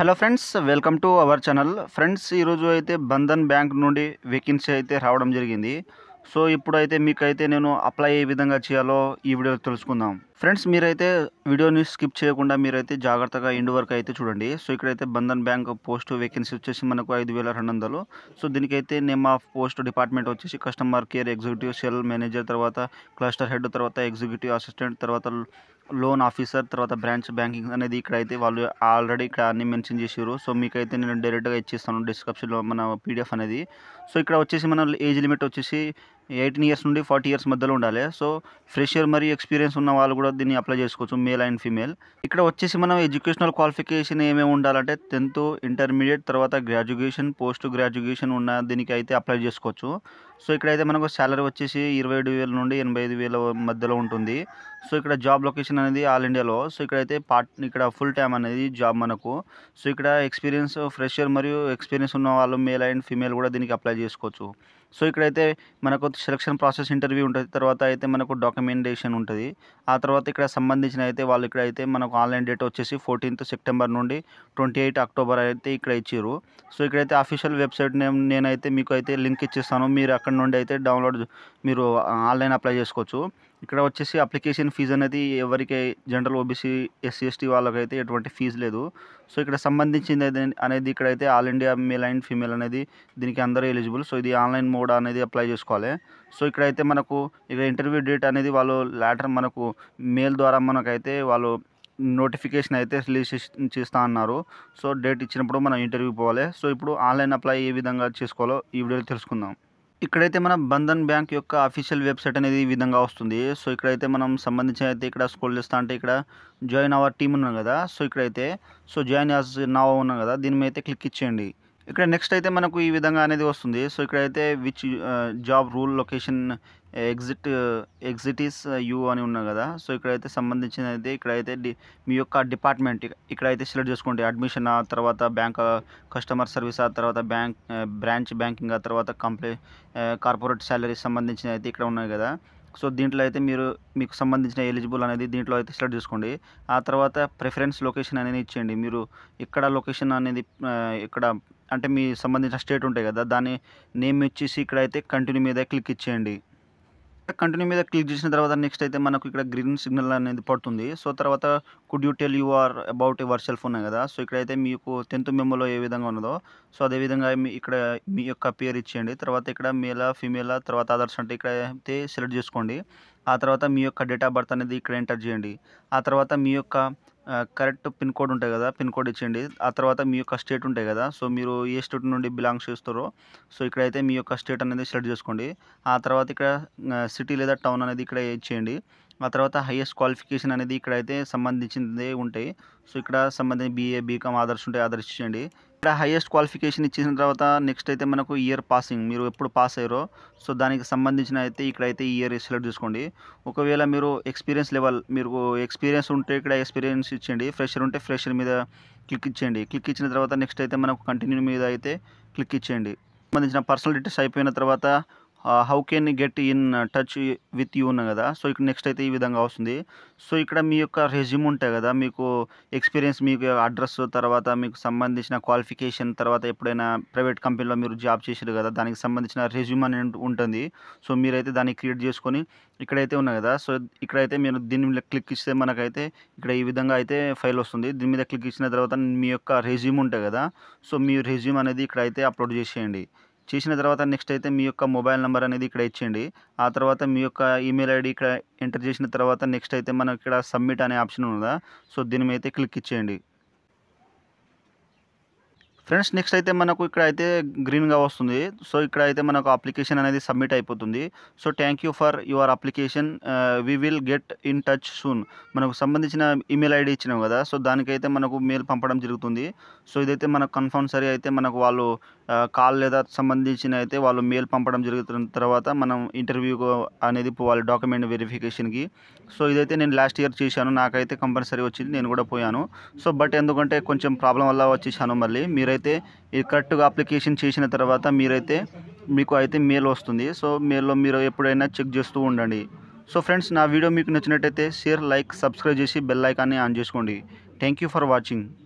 hello friends welcome to our channel friends ఈరోజు అయితే Bandhan bank నుండి వేకెన్సీ అయితే రావడం జరిగింది సో ఇప్పుడైతే మీకైతే నేను అప్లై ఏ విధంగా చేయాలో ఈ వీడియో తెలుసుకుందాం ఫ్రెండ్స్ మీరైతే వీడియోని స్కిప్ చేయకుండా మీరైతే జాగ్రత్తగా ఎండ్ వరకు అయితే చూడండి సో ఇక్కడైతే బంధన్ బ్యాంక్ పోస్ట్ వేకెన్సీ వచ్చేసి మనకు ఐదు వేల రెండు వందలు సో దీనికైతే నేను మా పోస్ట్ డిపార్ట్మెంట్ వచ్చేసి customer care executive cell manager తర్వాత క్లస్టర్ హెడ్ తర్వాత ఎగ్జిక్యూటివ్ అసిస్టెంట్ తర్వాత లోన్ ఆఫీసర్ తర్వాత బ్రాంచ్ బ్యాంకింగ్ అనేది ఇక్కడ అయితే వాళ్ళు ఆల్రెడీ ఇక్కడ అన్ని మెన్షన్ చేసారు సో మీకైతే నేను డైరెక్ట్గా ఇచ్చేస్తాను డిస్క్రిప్షన్లో మన పీడిఎఫ్ అనేది సో ఇక్కడ వచ్చేసి మన ఏజ్ లిమిట్ వచ్చేసి ఎయిటీన్ ఇయర్స్ నుండి ఫార్టీ ఇయర్స్ మధ్యలో ఉండాలి సో ఫ్రెషర్ మరియు ఎక్స్పీరియన్స్ ఉన్న వాళ్ళు కూడా దీన్ని అప్లై చేసుకోవచ్చు మేల్ అండ్ ఫీమేల్ ఇక్కడ వచ్చేసి మనం ఎడ్యుకేషనల్ క్వాలిఫికేషన్ ఏమేమి ఉండాలంటే టెన్త్ ఇంటర్మీడియట్ తర్వాత గ్రాడ్యుయేషన్ పోస్ట్ గ్రాడ్యుయేషన్ ఉన్న దీనికి అయితే అప్లై చేసుకోవచ్చు సో ఇక్కడైతే మనకు శాలరీ వచ్చేసి ఇరవై వేల నుండి ఎనభై ఐదు వేల మధ్యలో ఉంటుంది సో ఇక్కడ జాబ్ లొకేషన్ అనేది ఆల్ ఇండియాలో సో ఇక్కడైతే పార్ట్ ఇక్కడ ఫుల్ టైమ్ అనేది జాబ్ మనకు సో ఇక్కడ ఎక్స్పీరియన్స్ ఫ్రెషర్ మరియు ఎక్స్పీరియన్స్ ఉన్న వాళ్ళు మేల్ అండ్ ఫీమేల్ కూడా దీనికి అప్లై చేసుకోవచ్చు సో ఇక్కడైతే మనకు సెలక్షన్ ప్రాసెస్ ఇంటర్వ్యూ ఉంటుంది తర్వాత అయితే మనకు డాక్యుమెంటేషన్ ఉంటుంది ఆ తర్వాత ఇక్కడ సంబంధించిన అయితే వాళ్ళు ఇక్కడ అయితే మనకు ఆన్లైన్ డేట్ వచ్చేసి ఫోర్టీన్త్ సెప్టెంబర్ నుండి ట్వంటీ ఎయిట్ అక్టోబర్ అయితే ఇక్కడ ఇచ్చారు సో ఇక్కడైతే అఫీషియల్ వెబ్సైట్ నేను నేనైతే మీకు అయితే లింక్ ఇచ్చేస్తాను మీరు అక్కడ నుండి అయితే డౌన్లోడ్ మీరు ఆన్లైన్ అప్లై చేసుకోవచ్చు ఇక్కడ వచ్చేసి అప్లికేషన్ ఫీజు అనేది ఎవరికి జనరల్ ఓబీసీ ఎస్సీ ఎస్టీ వాళ్ళకైతే ఎటువంటి ఫీజు లేదు సో ఇక్కడ సంబంధించింది అనేది ఇక్కడ అయితే all India male and female అనేది దీనికి అందరూ ఎలిజిబుల్ సో ఇది ఆన్లైన్ మోడ్ అనేది అప్లై చేసుకోవాలి సో ఇక్కడైతే మనకు ఇక్కడ ఇంటర్వ్యూ డేట్ అనేది వాళ్ళు లేటర్ మనకు మెయిల్ ద్వారా మనకైతే వాళ్ళు నోటిఫికేషన్ అయితే రిలీజ్ చేస్తా అన్నారు సో డేట్ ఇచ్చినప్పుడు మనం ఇంటర్వ్యూ పోవాలి సో ఇప్పుడు ఆన్లైన్ అప్లై ఏ విధంగా చేసుకోవాలో ఈ వీడియోలో తెలుసుకుందాం ఇక్కడైతే మన బంధన్ బ్యాంక్ యొక్క అఫీషియల్ వెబ్సైట్ అనేది ఈ విధంగా వస్తుంది సో ఇక్కడైతే మనం సంబంధించి అయితే ఇక్కడ స్కోల్ చేస్తా అంటే ఇక్కడ జాయిన్ అవర్ టీమ్ ఉన్నాం కదా సో ఇక్కడైతే సో జాయిన్ యాజ్ నా ఉన్నాం కదా దీని మీద అయితే క్లిక్ ఇచ్చేయండి ఇక్కడ నెక్స్ట్ అయితే మనకు ఈ విధంగా అనేది వస్తుంది సో ఇక్కడైతే which job rule location exit exit is uh, you అని ఉన్నా కదా సో ఇక్కడైతే సంబంధించిన అయితే ఇక్కడైతే డి మీ యొక్క డిపార్ట్మెంట్ ఇక్కడైతే సెలెక్ట్ చేసుకోండి అడ్మిషన్ ఆ తర్వాత బ్యాంక్ uh, కస్టమర్ సర్వీస్ ఆ తర్వాత బ్యాంక్ uh, బ్రాంచ్ బ్యాంకింగ్ ఆ తర్వాత కంప్లీ కార్పొరేట్ శాలరీ సంబంధించిన అయితే ఇక్కడ ఉన్నాయి కదా సో దీంట్లో అయితే మీరు మీకు సంబంధించిన ఎలిజిబుల్ అనేది దీంట్లో అయితే సెలెక్ట్ చేసుకోండి ఆ తర్వాత ప్రిఫరెన్స్ లొకేషన్ అనేది ఇచ్చేయండి మీరు ఇక్కడ లొకేషన్ అనేది ఇక్కడ అంటే మీ సంబంధించిన స్టేట్ ఉంటాయి కదా దాని నేమ్ ఇచ్చేసి ఇక్కడైతే కంటిన్యూ మీద క్లిక్ ఇచ్చేయండి కంటిన్యూ మీద క్లిక్ చేసిన తర్వాత నెక్స్ట్ అయితే మనకు ఇక్కడ గ్రీన్ సిగ్నల్ అనేది పడుతుంది సో తర్వాత could you tell you are about your cell phone కదా సో ఇక్కడైతే మీకు టెన్త్ మెమోలో ఏ విధంగా ఉన్నదో సో అదేవిధంగా మీ ఇక్కడ మీ యొక్క పేరు ఇచ్చేయండి తర్వాత ఇక్కడ మేలా ఫీమేలా తర్వాత అదర్స్ అంటే ఇక్కడ అయితే సెలెక్ట్ చేసుకోండి ఆ తర్వాత మీ యొక్క డేట్ ఆఫ్ బర్త్ అనేది ఇక్కడ ఎంటర్ చేయండి ఆ తర్వాత మీ యొక్క కరెక్ట్ పిన్ కోడ్ ఉంటాయి కదా పిన్ కోడ్ ఇచ్చేయండి ఆ తర్వాత మీ యొక్క స్టేట్ ఉంటాయి కదా సో మీరు ఏ స్టేట్ నుండి బిలాంగ్ చేస్తారో సో ఇక్కడైతే మీ యొక్క స్టేట్ అనేది సెలెక్ట్ చేసుకోండి ఆ తర్వాత ఇక్కడ సిటీ లేదా టౌన్ అనేది ఇక్కడ ఇచ్చేయండి ఆ తర్వాత హైయెస్ట్ క్వాలిఫికేషన్ అనేది ఇక్కడైతే సంబంధించిందే ఉంటాయి సో ఇక్కడ సంబంధించి బీఏ బీకామ్ ఆదర్శ్ ఉంటాయి ఆధర్స్ ఇచ్చేయండి ఇక్కడ హైయెస్ట్ క్వాలిఫికేషన్ ఇచ్చిన తర్వాత నెక్స్ట్ అయితే మనకు ఇయర్ పాసింగ్ మీరు ఎప్పుడు పాస్ అయ్యారో సో దానికి సంబంధించిన అయితే ఇక్కడైతే ఇయర్ సెలెక్ట్ చేసుకోండి ఒకవేళ మీరు ఎక్స్పీరియన్స్ లెవెల్ మీరు ఎక్స్పీరియన్స్ ఉంటే ఇక్కడ ఎక్స్పీరియన్స్ ఇచ్చేయండి ఫ్రెషర్ ఉంటే ఫ్రెషర్ మీద క్లిక్ ఇచ్చేయండి క్లిక్ ఇచ్చిన తర్వాత నెక్స్ట్ అయితే మనకు కంటిన్యూ మీద అయితే క్లిక్ ఇచ్చేయండి సంబంధించిన పర్సనల్ డీటెయిల్స్ అయిపోయిన తర్వాత how can get in touch with you ఉన్న కదా సో ఇక్కడ నెక్స్ట్ అయితే ఈ విధంగా వస్తుంది సో ఇక్కడ మీ యొక్క రెజ్యూమ్ ఉంటాయి కదా మీకు ఎక్స్పీరియన్స్ మీకు అడ్రస్ తర్వాత మీకు సంబంధించిన క్వాలిఫికేషన్ తర్వాత ఎప్పుడైనా ప్రైవేట్ కంపెనీలో మీరు జాబ్ చేసారు కదా దానికి సంబంధించిన రెజ్యూమ్ అని ఉంటుంది సో మీరైతే దాన్ని క్రియేట్ చేసుకొని ఇక్కడైతే ఉన్నాయి కదా సో ఇక్కడైతే మీరు దీని మీద క్లిక్ ఇస్తే మనకైతే ఇక్కడ ఈ విధంగా అయితే ఫైల్ వస్తుంది దీని మీద క్లిక్ ఇచ్చిన తర్వాత మీ యొక్క రెజ్యూమ్ ఉంటాయి కదా సో మీ రెజ్యూమ్ అనేది ఇక్కడైతే అప్లోడ్ చేసేయండి చేసిన తర్వాత నెక్స్ట్ అయితే మీ యొక్క మొబైల్ నెంబర్ అనేది ఇక్కడ ఇచ్చేయండి ఆ తర్వాత మీ యొక్క ఈమెయిల్ ఐడి ఇక్కడ ఎంటర్ చేసిన తర్వాత నెక్స్ట్ అయితే మనకి ఇక్కడ సబ్మిట్ అనే ఆప్షన్ ఉందా సో దీని మీద అయితే క్లిక్ ఇచ్చేయండి ఫ్రెండ్స్ నెక్స్ట్ అయితే మనకు ఇక్కడ అయితే గ్రీన్గా వస్తుంది సో ఇక్కడ అయితే మనకు అప్లికేషన్ అనేది సబ్మిట్ అయిపోతుంది so thank you for your application we will get in touch soon మనకు సంబంధించిన ఈమెయిల్ ఐడి ఇచ్చినాం కదా సో దానికైతే మనకు మెయిల్ పంపడం జరుగుతుంది సో ఇదైతే మనకు కన్ఫర్మ్సరీ అయితే మనకు వాళ్ళు కాల్ uh, లేదా సంబంధించిన అయితే వాళ్ళు మెయిల్ పంపడం జరుగుతున్న తర్వాత మనం ఇంటర్వ్యూ అనేది పోవాలి డాక్యుమెంట్ వెరిఫికేషన్కి సో ఇదైతే నేను లాస్ట్ ఇయర్ చేశాను నాకైతే కంపల్సరీ వచ్చింది నేను కూడా పోయాను సో బట్ ఎందుకంటే కొంచెం ప్రాబ్లం వల్ల వచ్చేసాను మళ్ళీ మీరైతే మీరైతే ఇది కరెక్ట్గా అప్లికేషన్ చేసిన తర్వాత మీరైతే మీకు అయితే మెయిల్ వస్తుంది సో మెయిల్లో మీరు ఎప్పుడైనా చెక్ చేస్తూ ఉండండి సో ఫ్రెండ్స్ నా వీడియో మీకు నచ్చినట్టయితే షేర్ లైక్ సబ్స్క్రైబ్ చేసి బెల్ ఐకాన్ని ఆన్ చేసుకోండి థ్యాంక్ యూ ఫర్ వాచింగ్